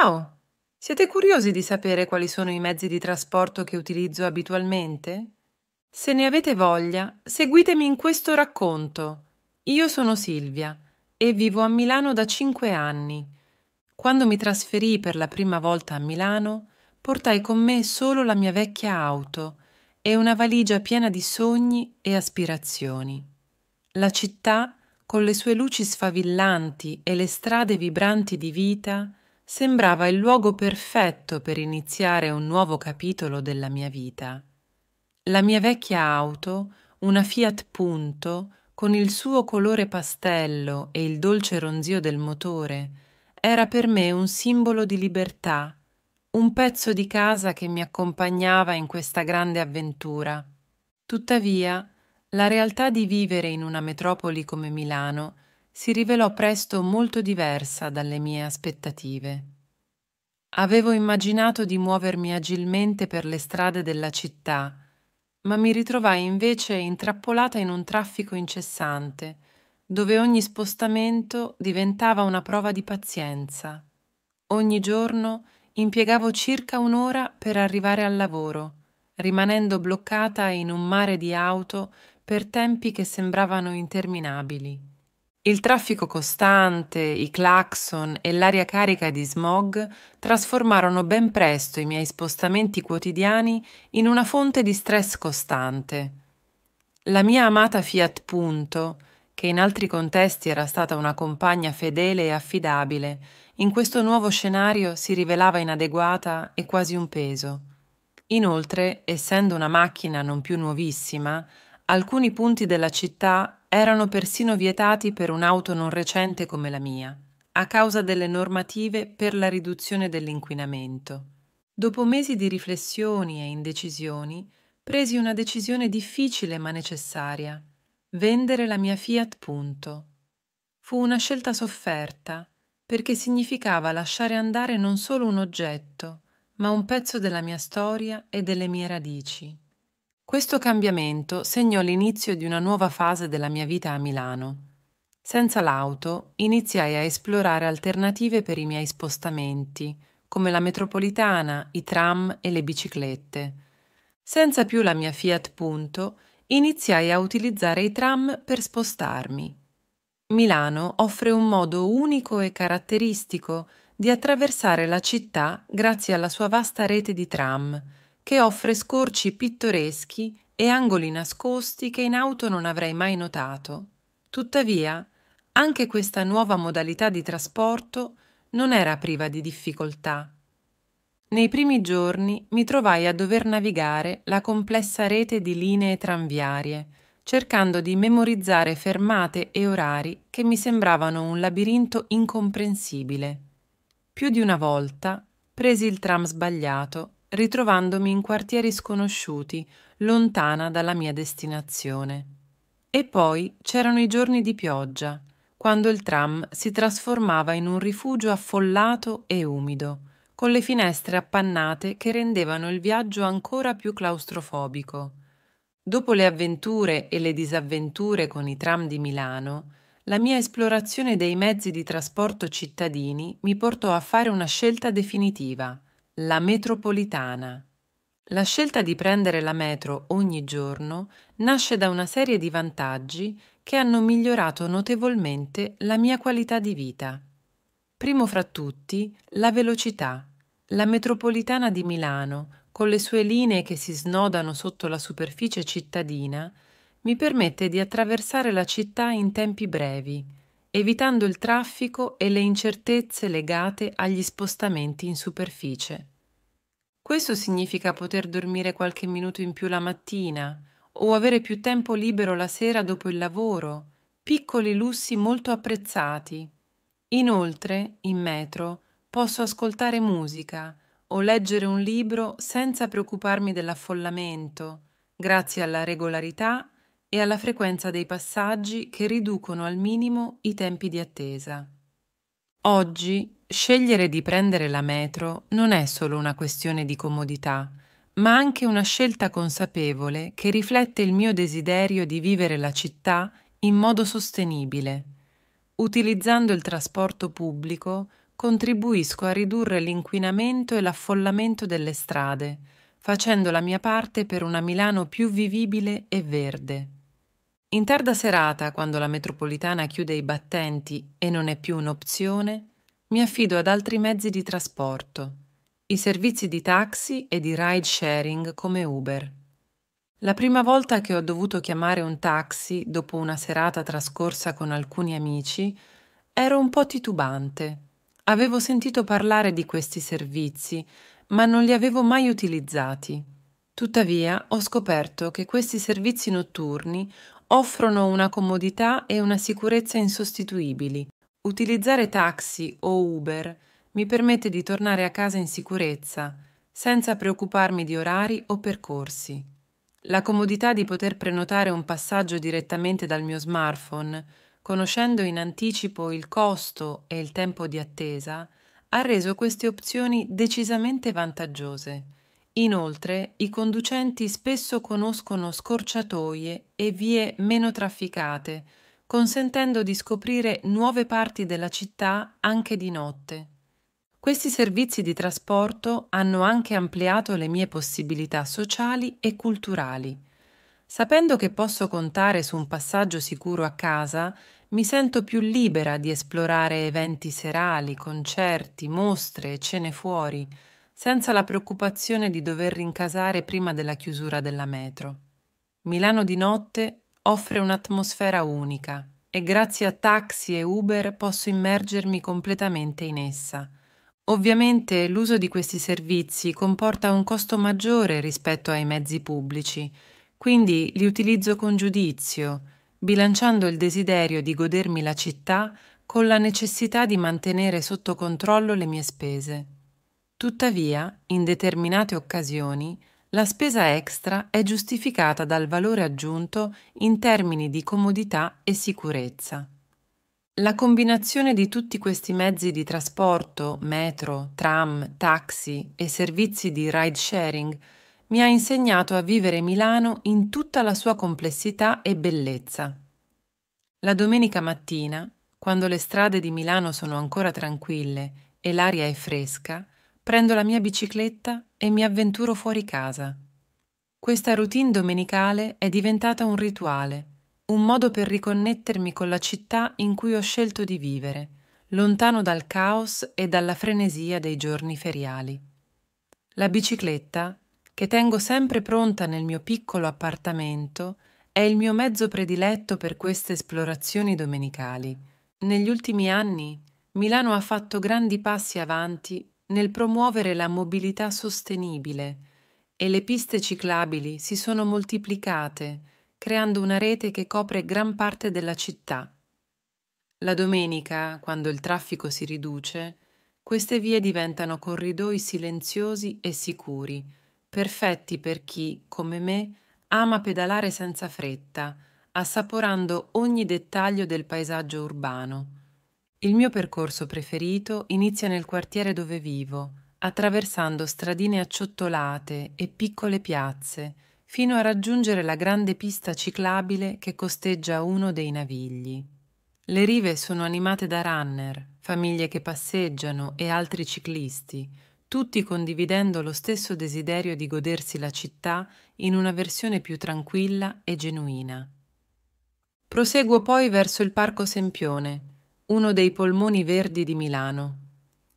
Ciao! Siete curiosi di sapere quali sono i mezzi di trasporto che utilizzo abitualmente? Se ne avete voglia, seguitemi in questo racconto. Io sono Silvia e vivo a Milano da 5 anni. Quando mi trasferii per la prima volta a Milano, portai con me solo la mia vecchia auto e una valigia piena di sogni e aspirazioni. La città, con le sue luci sfavillanti e le strade vibranti di vita, sembrava il luogo perfetto per iniziare un nuovo capitolo della mia vita. La mia vecchia auto, una Fiat Punto, con il suo colore pastello e il dolce ronzio del motore, era per me un simbolo di libertà, un pezzo di casa che mi accompagnava in questa grande avventura. Tuttavia, la realtà di vivere in una metropoli come Milano si rivelò presto molto diversa dalle mie aspettative. Avevo immaginato di muovermi agilmente per le strade della città, ma mi ritrovai invece intrappolata in un traffico incessante, dove ogni spostamento diventava una prova di pazienza. Ogni giorno impiegavo circa un'ora per arrivare al lavoro, rimanendo bloccata in un mare di auto per tempi che sembravano interminabili. Il traffico costante, i clacson e l'aria carica di smog trasformarono ben presto i miei spostamenti quotidiani in una fonte di stress costante. La mia amata Fiat Punto, che in altri contesti era stata una compagna fedele e affidabile, in questo nuovo scenario si rivelava inadeguata e quasi un peso. Inoltre, essendo una macchina non più nuovissima, alcuni punti della città erano persino vietati per un'auto non recente come la mia, a causa delle normative per la riduzione dell'inquinamento. Dopo mesi di riflessioni e indecisioni, presi una decisione difficile ma necessaria. Vendere la mia Fiat Punto. Fu una scelta sofferta, perché significava lasciare andare non solo un oggetto, ma un pezzo della mia storia e delle mie radici. Questo cambiamento segnò l'inizio di una nuova fase della mia vita a Milano. Senza l'auto, iniziai a esplorare alternative per i miei spostamenti, come la metropolitana, i tram e le biciclette. Senza più la mia Fiat Punto, iniziai a utilizzare i tram per spostarmi. Milano offre un modo unico e caratteristico di attraversare la città grazie alla sua vasta rete di tram, che offre scorci pittoreschi e angoli nascosti che in auto non avrei mai notato. Tuttavia, anche questa nuova modalità di trasporto non era priva di difficoltà. Nei primi giorni mi trovai a dover navigare la complessa rete di linee tranviarie, cercando di memorizzare fermate e orari che mi sembravano un labirinto incomprensibile. Più di una volta presi il tram sbagliato ritrovandomi in quartieri sconosciuti, lontana dalla mia destinazione. E poi c'erano i giorni di pioggia, quando il tram si trasformava in un rifugio affollato e umido, con le finestre appannate che rendevano il viaggio ancora più claustrofobico. Dopo le avventure e le disavventure con i tram di Milano, la mia esplorazione dei mezzi di trasporto cittadini mi portò a fare una scelta definitiva. La metropolitana. La scelta di prendere la metro ogni giorno nasce da una serie di vantaggi che hanno migliorato notevolmente la mia qualità di vita. Primo fra tutti, la velocità. La metropolitana di Milano, con le sue linee che si snodano sotto la superficie cittadina, mi permette di attraversare la città in tempi brevi, evitando il traffico e le incertezze legate agli spostamenti in superficie. Questo significa poter dormire qualche minuto in più la mattina o avere più tempo libero la sera dopo il lavoro, piccoli lussi molto apprezzati. Inoltre, in metro, posso ascoltare musica o leggere un libro senza preoccuparmi dell'affollamento, grazie alla regolarità e alla frequenza dei passaggi che riducono al minimo i tempi di attesa. Oggi Scegliere di prendere la metro non è solo una questione di comodità, ma anche una scelta consapevole che riflette il mio desiderio di vivere la città in modo sostenibile. Utilizzando il trasporto pubblico contribuisco a ridurre l'inquinamento e l'affollamento delle strade, facendo la mia parte per una Milano più vivibile e verde. In tarda serata, quando la metropolitana chiude i battenti e non è più un'opzione, mi affido ad altri mezzi di trasporto, i servizi di taxi e di ride sharing come Uber. La prima volta che ho dovuto chiamare un taxi dopo una serata trascorsa con alcuni amici, ero un po' titubante. Avevo sentito parlare di questi servizi, ma non li avevo mai utilizzati. Tuttavia, ho scoperto che questi servizi notturni offrono una comodità e una sicurezza insostituibili Utilizzare taxi o Uber mi permette di tornare a casa in sicurezza, senza preoccuparmi di orari o percorsi. La comodità di poter prenotare un passaggio direttamente dal mio smartphone, conoscendo in anticipo il costo e il tempo di attesa, ha reso queste opzioni decisamente vantaggiose. Inoltre, i conducenti spesso conoscono scorciatoie e vie meno trafficate, consentendo di scoprire nuove parti della città anche di notte. Questi servizi di trasporto hanno anche ampliato le mie possibilità sociali e culturali. Sapendo che posso contare su un passaggio sicuro a casa, mi sento più libera di esplorare eventi serali, concerti, mostre e cene fuori, senza la preoccupazione di dover rincasare prima della chiusura della metro. Milano di notte offre un'atmosfera unica e grazie a taxi e Uber posso immergermi completamente in essa. Ovviamente l'uso di questi servizi comporta un costo maggiore rispetto ai mezzi pubblici, quindi li utilizzo con giudizio, bilanciando il desiderio di godermi la città con la necessità di mantenere sotto controllo le mie spese. Tuttavia, in determinate occasioni, la spesa extra è giustificata dal valore aggiunto in termini di comodità e sicurezza. La combinazione di tutti questi mezzi di trasporto, metro, tram, taxi e servizi di ride sharing mi ha insegnato a vivere Milano in tutta la sua complessità e bellezza. La domenica mattina, quando le strade di Milano sono ancora tranquille e l'aria è fresca, prendo la mia bicicletta e mi avventuro fuori casa. Questa routine domenicale è diventata un rituale, un modo per riconnettermi con la città in cui ho scelto di vivere, lontano dal caos e dalla frenesia dei giorni feriali. La bicicletta, che tengo sempre pronta nel mio piccolo appartamento, è il mio mezzo prediletto per queste esplorazioni domenicali. Negli ultimi anni Milano ha fatto grandi passi avanti nel promuovere la mobilità sostenibile e le piste ciclabili si sono moltiplicate, creando una rete che copre gran parte della città. La domenica, quando il traffico si riduce, queste vie diventano corridoi silenziosi e sicuri, perfetti per chi, come me, ama pedalare senza fretta, assaporando ogni dettaglio del paesaggio urbano. Il mio percorso preferito inizia nel quartiere dove vivo, attraversando stradine acciottolate e piccole piazze, fino a raggiungere la grande pista ciclabile che costeggia uno dei navigli. Le rive sono animate da runner, famiglie che passeggiano e altri ciclisti, tutti condividendo lo stesso desiderio di godersi la città in una versione più tranquilla e genuina. Proseguo poi verso il Parco Sempione, uno dei polmoni verdi di Milano.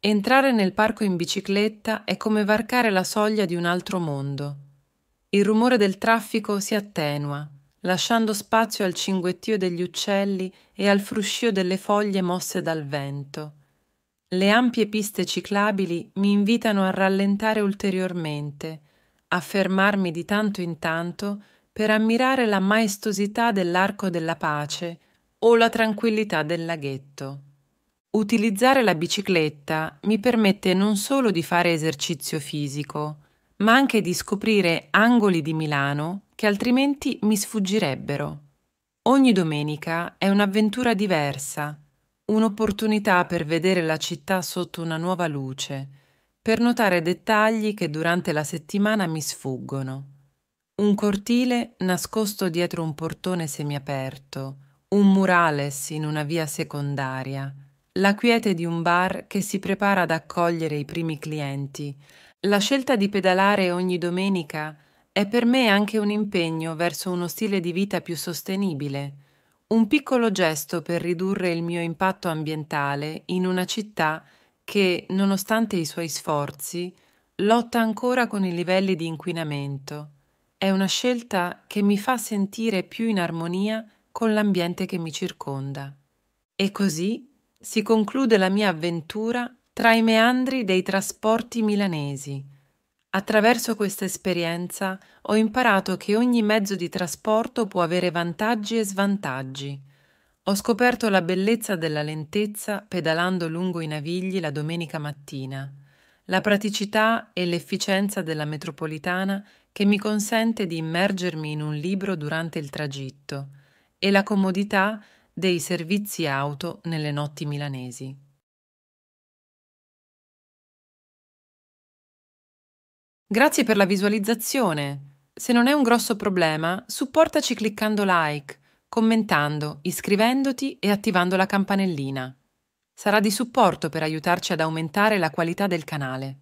Entrare nel parco in bicicletta è come varcare la soglia di un altro mondo. Il rumore del traffico si attenua, lasciando spazio al cinguettio degli uccelli e al fruscio delle foglie mosse dal vento. Le ampie piste ciclabili mi invitano a rallentare ulteriormente, a fermarmi di tanto in tanto per ammirare la maestosità dell'arco della pace, o la tranquillità del laghetto. Utilizzare la bicicletta mi permette non solo di fare esercizio fisico, ma anche di scoprire angoli di Milano che altrimenti mi sfuggirebbero. Ogni domenica è un'avventura diversa, un'opportunità per vedere la città sotto una nuova luce, per notare dettagli che durante la settimana mi sfuggono. Un cortile nascosto dietro un portone semiaperto, un murales in una via secondaria, la quiete di un bar che si prepara ad accogliere i primi clienti. La scelta di pedalare ogni domenica è per me anche un impegno verso uno stile di vita più sostenibile, un piccolo gesto per ridurre il mio impatto ambientale in una città che, nonostante i suoi sforzi, lotta ancora con i livelli di inquinamento. È una scelta che mi fa sentire più in armonia con l'ambiente che mi circonda. E così si conclude la mia avventura tra i meandri dei trasporti milanesi. Attraverso questa esperienza ho imparato che ogni mezzo di trasporto può avere vantaggi e svantaggi. Ho scoperto la bellezza della lentezza pedalando lungo i navigli la domenica mattina, la praticità e l'efficienza della metropolitana che mi consente di immergermi in un libro durante il tragitto e la comodità dei servizi auto nelle notti milanesi. Grazie per la visualizzazione. Se non è un grosso problema, supportaci cliccando like, commentando, iscrivendoti e attivando la campanellina. Sarà di supporto per aiutarci ad aumentare la qualità del canale.